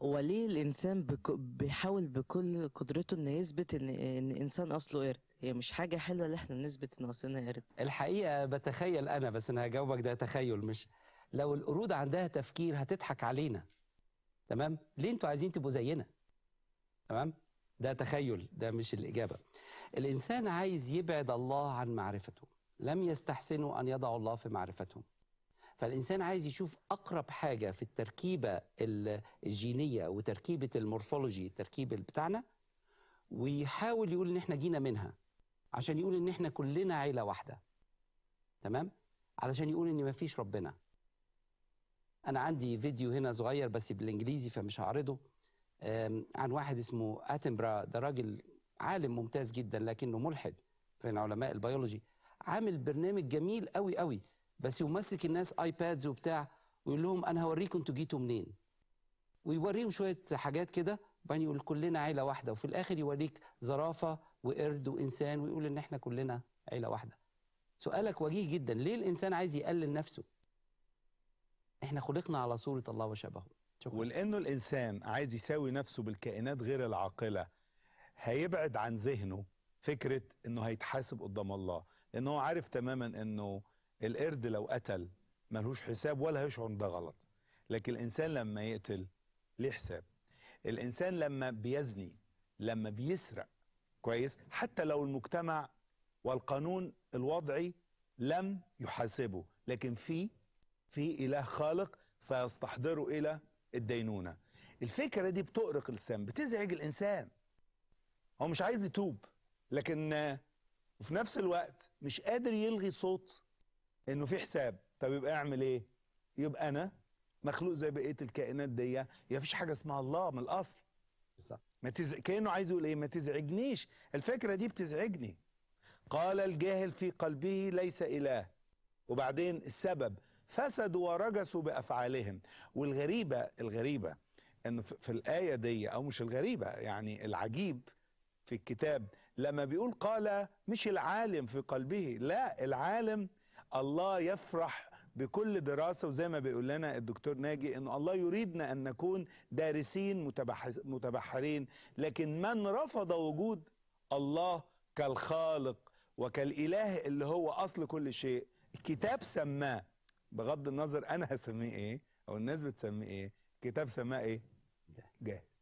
وليه الانسان بك... بيحاول بكل قدرته انه يثبت ان ان انسان اصله قرد هي مش حاجه حلوه ان احنا نثبت ان اصلنا قرد الحقيقه بتخيل انا بس انا هجاوبك ده تخيل مش لو القرود عندها تفكير هتضحك علينا تمام ليه انتوا عايزين تبقوا زينا تمام ده تخيل ده مش الاجابه الانسان عايز يبعد الله عن معرفته لم يستحسنوا ان يضعوا الله في معرفتهم فالإنسان عايز يشوف أقرب حاجة في التركيبة الجينية وتركيبة المورفولوجي التركيب بتاعنا ويحاول يقول إن إحنا جينا منها عشان يقول إن إحنا كلنا عيلة واحدة تمام؟ علشان يقول إن مفيش ربنا أنا عندي فيديو هنا صغير بس بالإنجليزي فمش هعرضه عن واحد اسمه أتنبرا ده راجل عالم ممتاز جدا لكنه ملحد من علماء البيولوجي عامل برنامج جميل قوي قوي بس يمسك الناس ايبادز وبتاع ويقول لهم انا هوريكم انتوا جيتوا منين ويوريهم شويه حاجات كده وبعدين يقول كلنا عيله واحده وفي الاخر يوريك زرافه وقرد وانسان ويقول ان احنا كلنا عيله واحده سؤالك وجيه جدا ليه الانسان عايز يقلل نفسه احنا خلقنا على صوره الله وشبهه شكرا. ولانه الانسان عايز يساوي نفسه بالكائنات غير العاقله هيبعد عن ذهنه فكره انه هيتحاسب قدام الله لانه هو عارف تماما انه القرد لو قتل ملهوش حساب ولا هيشعر ان ده غلط لكن الانسان لما يقتل ليه حساب الانسان لما بيزني لما بيسرق كويس حتى لو المجتمع والقانون الوضعي لم يحاسبه لكن في في اله خالق سيستحضره الى الدينونه الفكره دي بتؤرق الانسان بتزعج الانسان هو مش عايز يتوب لكن وفي نفس الوقت مش قادر يلغي صوت انه في حساب طب يبقى اعمل ايه يبقى انا مخلوق زي بقيه الكائنات دي يا فيش حاجه اسمها الله من الاصل صح ما تز... كانه عايز يقول ايه ما تزعجنيش الفكره دي بتزعجني قال الجاهل في قلبه ليس اله وبعدين السبب فسدوا ورجسوا بافعالهم والغريبه الغريبه ان في الايه دي او مش الغريبه يعني العجيب في الكتاب لما بيقول قال مش العالم في قلبه لا العالم الله يفرح بكل دراسه وزي ما بيقول لنا الدكتور ناجي ان الله يريدنا ان نكون دارسين متبحرين لكن من رفض وجود الله كالخالق وكالاله اللي هو اصل كل شيء الكتاب سماه بغض النظر انا هسميه ايه او الناس بتسميه ايه كتاب سماه ايه جاهل